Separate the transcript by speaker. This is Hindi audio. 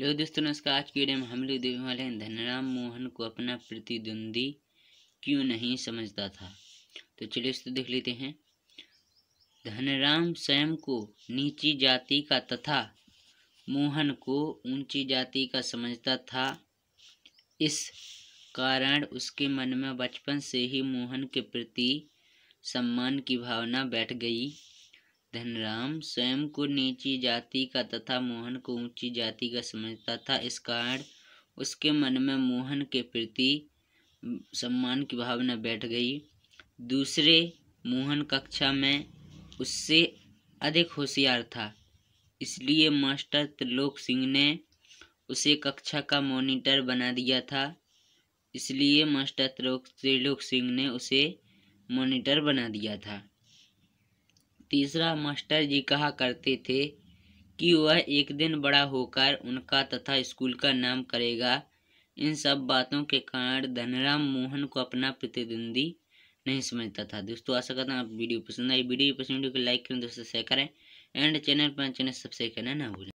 Speaker 1: हेलो दोस्तों नमस्कार आज की वीडियो में हम लोग देखने वाले हैं धनराम मोहन को अपना प्रतिद्वंदी क्यों नहीं समझता था तो चलिए इसको देख लेते हैं धनराम स्वयं को नीची जाति का तथा मोहन को ऊंची जाति का समझता था इस कारण उसके मन में बचपन से ही मोहन के प्रति सम्मान की भावना बैठ गई धनराम स्वयं को नीची जाति का तथा मोहन को ऊंची जाति का समझता था इस कारण उसके मन में मोहन के प्रति सम्मान की भावना बैठ गई दूसरे मोहन कक्षा में उससे अधिक होशियार था इसलिए मास्टर त्रिलोक सिंह ने उसे कक्षा का मॉनिटर बना दिया था इसलिए मास्टर त्रिलोक सिंह ने उसे मॉनिटर बना दिया था तीसरा मास्टर जी कहा करते थे कि वह एक दिन बड़ा होकर उनका तथा स्कूल का नाम करेगा इन सब बातों के कारण धनराम मोहन को अपना प्रतिद्वंदी नहीं समझता था दोस्तों आशा करता हूँ आप वीडियो पसंद आई वीडियो पसंद वीडियो तो को लाइक करें दोस्तों शेयर करें एंड चैनल पर चैनल सब्सक्राइब करना ना भूलें